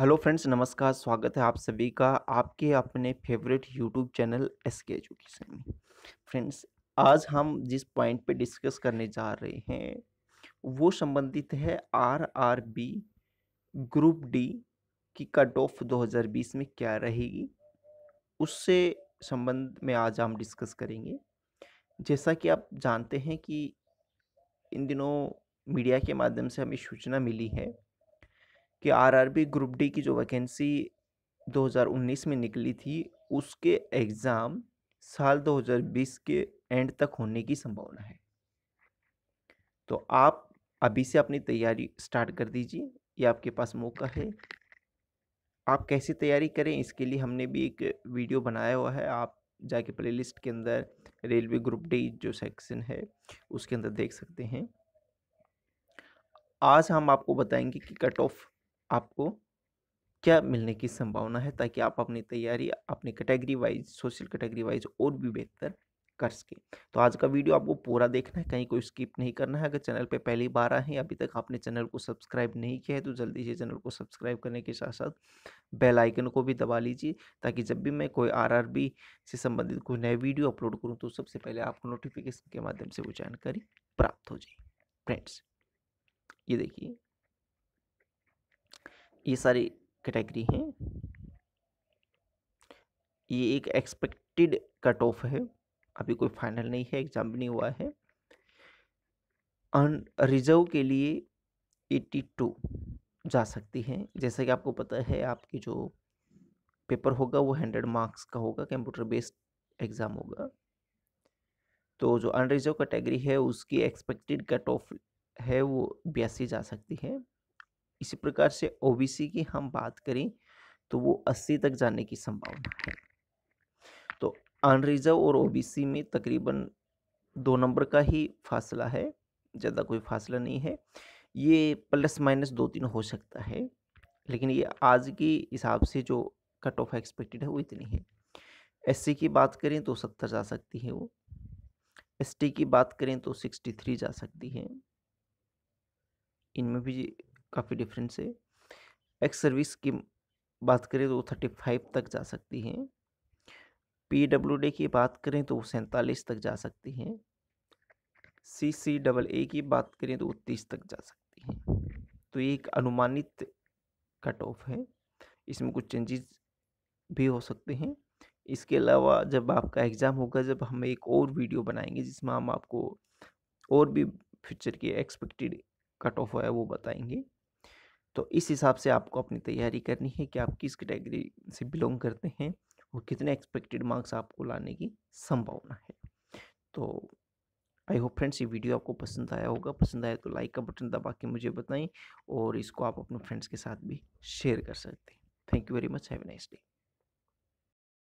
hello friends नमस्कार स्वागत है आप सभी का आपके अपने favourite YouTube channel S K education में फ्रेंड्स आज हम जिस पॉइंट पे डिस्कस करने जा रहे हैं वो संबंधित है R R B group D की कट ऑफ 2020 में क्या रहेगी उससे संबंध में आज हम डिस्कस करेंगे जैसा कि आप जानते हैं कि इन दिनों मीडिया के माध्यम से हमें सूचना मिली है कि आरआरबी ग्रुप डी की जो वैकेंसी 2019 में निकली थी उसके एग्ज़ाम साल 2020 के एंड तक होने की संभावना है तो आप अभी से अपनी तैयारी स्टार्ट कर दीजिए ये आपके पास मौका है आप कैसे तैयारी करें इसके लिए हमने भी एक वीडियो बनाया हुआ है आप जाके प्लेलिस्ट के अंदर रेलवे ग्रुप डी जो सेक्शन है उसके अंदर देख सकते हैं आज हम आपको बताएंगे कि कट ऑफ आपको क्या मिलने की संभावना है ताकि आप अपनी तैयारी अपनी category wise social category wise और भी बेहतर कर सके तो आज का वीडियो आपको पूरा देखना है कहीं कोई स्किप नहीं करना है अगर चैनल पे पहली बार आए हैं अभी तक आपने चैनल को सब्सक्राइब नहीं किया है तो जल्दी से चैनल को सब्सक्राइब करने के साथ साथ बेल आइकन को भी दबा लीजिए ताकि जब भी मैं कोई आरआरबी से संबंधित कोई नए वीडियो अपलोड करूँ तो सबसे पहले आपको नोटिफिकेशन के माध्यम से वो जानकारी प्राप्त हो जाए फ्रेंड्स ये देखिए ये सारी कैटेगरी हैं ये एक एक्सपेक्टेड कट ऑफ है अभी कोई फाइनल नहीं है एग्जाम भी नहीं हुआ है रिजर्व के लिए एट्टी टू जा सकती हैं जैसा कि आपको पता है आपकी जो पेपर होगा वो हंड्रेड मार्क्स का होगा कंप्यूटर बेस्ड एग्ज़ाम होगा तो जो अनरिजर्व कैटेगरी है उसकी एक्सपेक्टेड कट ऑफ है वो बयासी जा सकती है इसी प्रकार से ओबीसी की हम बात करें तो वो 80 तक जाने की संभावना है तो अनरिजर्व और ओबीसी में तकरीबन दो नंबर का ही फासला है ज़्यादा कोई फासला नहीं है ये प्लस माइनस दो तीन हो सकता है लेकिन ये आज के हिसाब से जो कट ऑफ एक्सपेक्टेड है वो इतनी है एससी की बात करें तो सत्तर जा सकती है वो एसटी की बात करें तो सिक्सटी थ्री जा सकती है इनमें भी काफ़ी डिफरेंस है एक्स सर्विस की बात करें तो थर्टी फाइव तक जा सकती हैं पी डब्ल्यू डी की बात करें तो सैंतालीस तक जा सकती हैं सी सी डबल ए की बात करें तो वो तीस तक जा सकती हैं तो ये एक अनुमानित कट ऑफ है इसमें कुछ चेंजेस भी हो सकते हैं इसके अलावा जब आपका एग्ज़ाम होगा जब हम एक और वीडियो बनाएंगे जिसमें हम आपको और भी फ्यूचर के एक्सपेक्टेड कट ऑफ है वो बताएंगे तो इस हिसाब से आपको अपनी तैयारी करनी है कि आप किस कैटेगरी से बिलोंग करते हैं और कितने एक्सपेक्टेड मार्क्स आपको लाने की संभावना है तो आई होप फ्रेंड्स ये वीडियो आपको पसंद आया होगा पसंद आया तो लाइक का बटन दबा के मुझे बताएं और इसको आप अपने फ्रेंड्स के साथ भी शेयर कर सकते हैं thank you very much have nice day